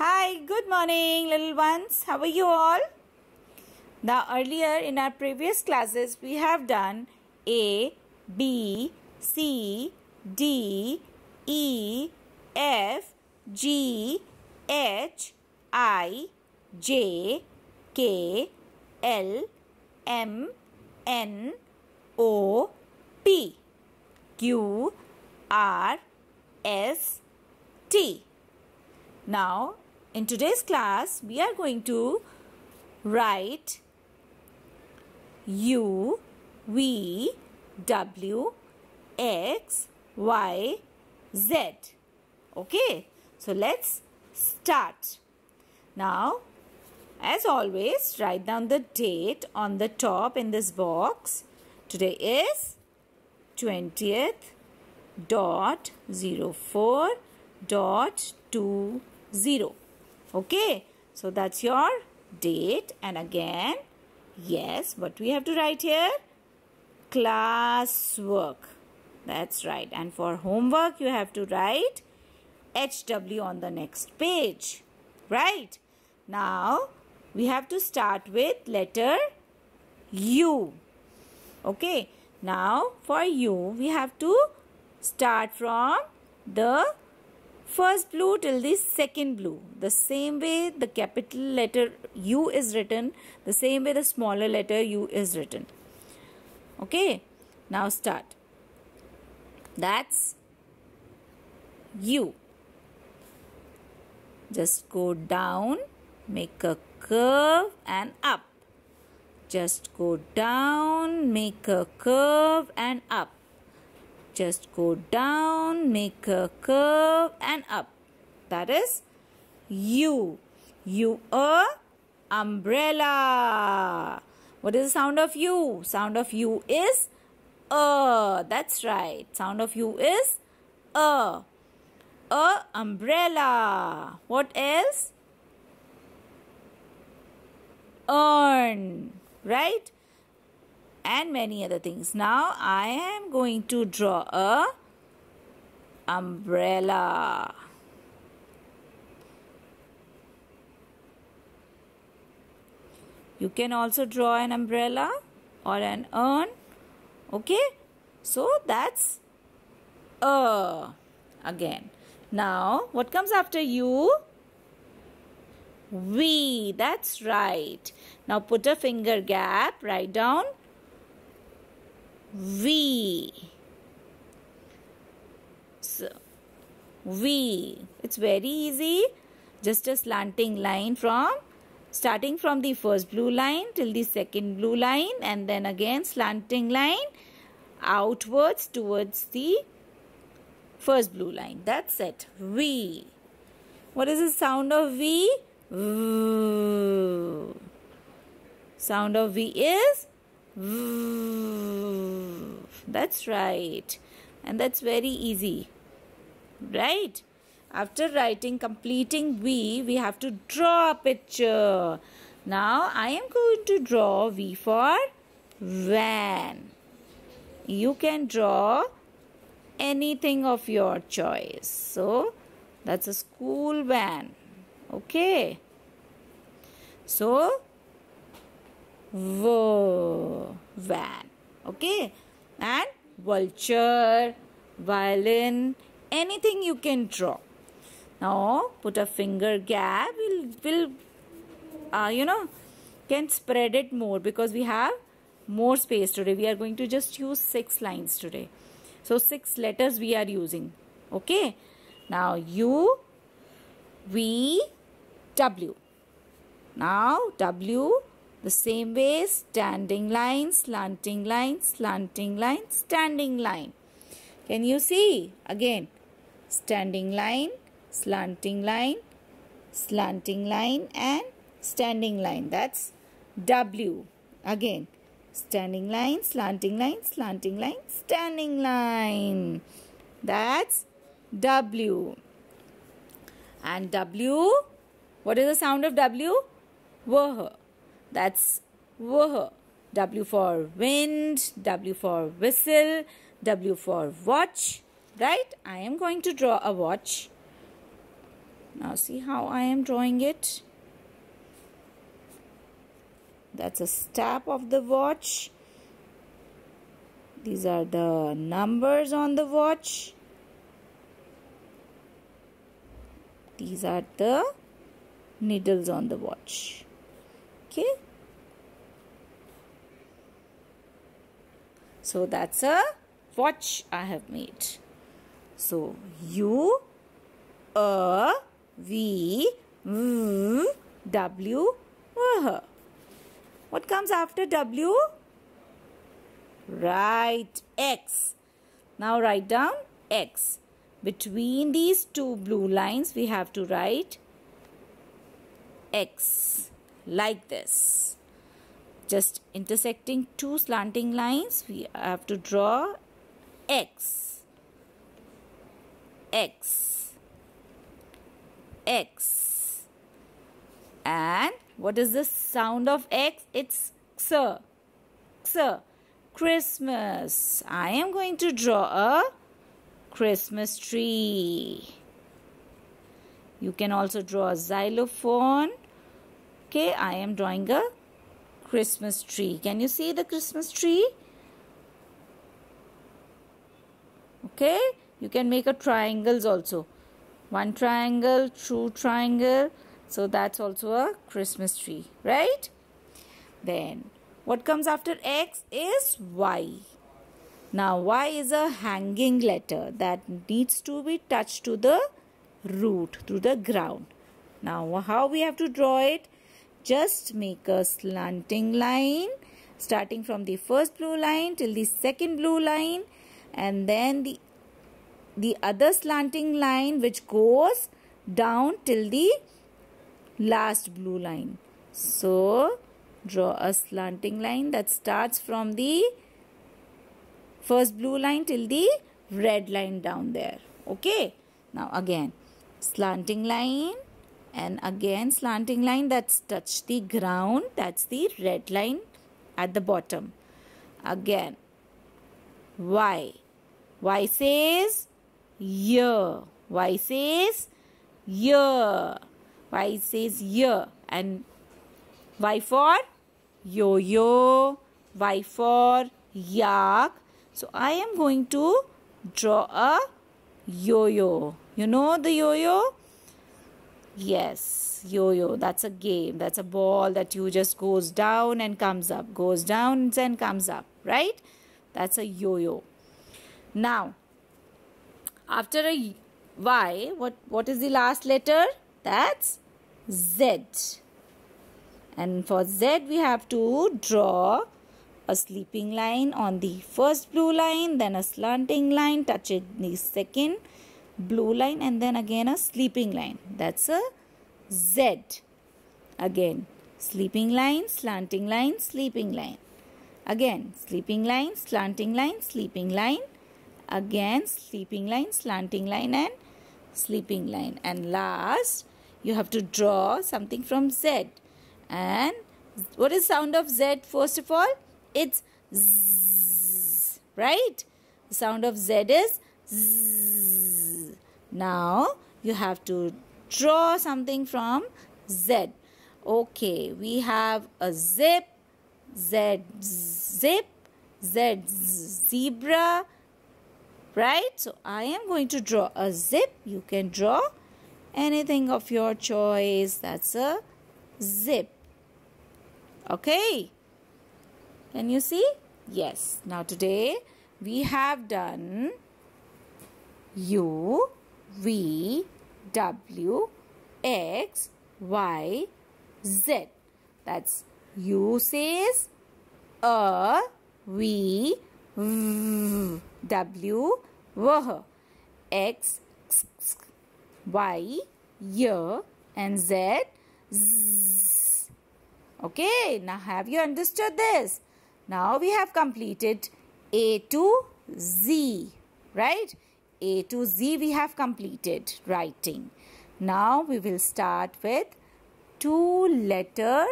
Hi, good morning, little ones. How are you all? Now, earlier in our previous classes, we have done A, B, C, D, E, F, G, H, I, J, K, L, M, N, O, P, Q, R, S, T. Now, in today's class, we are going to write U, V, W, X, Y, Z. Okay, so let's start. Now, as always, write down the date on the top in this box. Today is 20th dot 04 dot 20. Okay, so that's your date and again, yes, what we have to write here? Classwork. That's right. And for homework, you have to write HW on the next page. Right? Now, we have to start with letter U. Okay. Now, for U, we have to start from the first blue till the second blue. The same way the capital letter U is written, the same way the smaller letter U is written. Okay, now start. That's U. Just go down, make a curve and up. Just go down, make a curve and up. Just go down, make a curve and up. That is U. U a umbrella. What is the sound of U? Sound of U is a. That's right. Sound of U is a. A umbrella. What else? Earn. Right? and many other things. Now I am going to draw a umbrella. You can also draw an umbrella or an urn. Okay. So that's a again. Now what comes after you? We. That's right. Now put a finger gap Write down V. so V. it's very easy just a slanting line from starting from the first blue line till the second blue line and then again slanting line outwards towards the first blue line that's it V. what is the sound of v V. sound of v is that's right. And that's very easy. Right? After writing, completing V, we have to draw a picture. Now, I am going to draw V for van. You can draw anything of your choice. So, that's a school van. Okay. So, v van okay and vulture violin anything you can draw now put a finger gap will will uh, you know can spread it more because we have more space today we are going to just use six lines today so six letters we are using okay now u v w now w the same way, standing line, slanting line, slanting line, standing line. Can you see? Again, standing line, slanting line, slanting line and standing line. That's W. Again, standing line, slanting line, slanting line, standing line. That's W. And W, what is the sound of W? Wah. That's W for wind, W for whistle, W for watch, right? I am going to draw a watch. Now see how I am drawing it. That's a stab of the watch. These are the numbers on the watch. These are the needles on the watch okay so that's a watch i have made so U, A, V, W, uh. what comes after w right x now write down x between these two blue lines we have to write x like this just intersecting two slanting lines we have to draw x x x and what is the sound of x it's sir sir christmas i am going to draw a christmas tree you can also draw a xylophone okay i am drawing a christmas tree can you see the christmas tree okay you can make a triangles also one triangle two triangle so that's also a christmas tree right then what comes after x is y now y is a hanging letter that needs to be touched to the root through the ground now how we have to draw it just make a slanting line starting from the first blue line till the second blue line and then the the other slanting line which goes down till the last blue line. So draw a slanting line that starts from the first blue line till the red line down there. Okay. Now again slanting line and again slanting line that's touch the ground that's the red line at the bottom again y y says year y says year y says year and y for yo yo y for yak so i am going to draw a yo yo you know the yo yo Yes, yo yo, that's a game. That's a ball that you just goes down and comes up, goes down and comes up, right? That's a yo yo. Now, after a Y, what, what is the last letter? That's Z. And for Z, we have to draw a sleeping line on the first blue line, then a slanting line touching the second blue line and then again a sleeping line. That's a Z. Again, sleeping line, slanting line, sleeping line. Again, sleeping line, slanting line, sleeping line. Again, sleeping line, slanting line and sleeping line. And last, you have to draw something from Z. And what is sound of Z first of all? It's Z, right? sound of Z is Z. Now you have to draw something from Z. Okay, we have a zip, Z zip, Z zebra, right? So I am going to draw a zip. You can draw anything of your choice. That's a zip. Okay. Can you see? Yes. Now today we have done U V W X Y Z. That's U says a V W V X Y Y and Z. Z. Okay, now have you understood this? Now we have completed A to Z, right? A to Z we have completed writing. Now we will start with two letter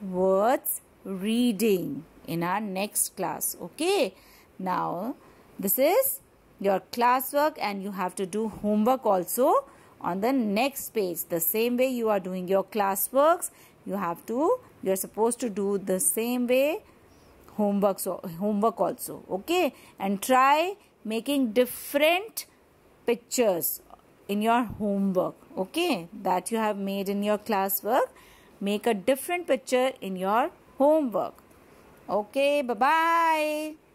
words reading in our next class. Okay. Now this is your classwork and you have to do homework also on the next page. The same way you are doing your classworks, you have to, you are supposed to do the same way homework, so, homework also. Okay. And try making different pictures in your homework okay that you have made in your classwork make a different picture in your homework okay bye bye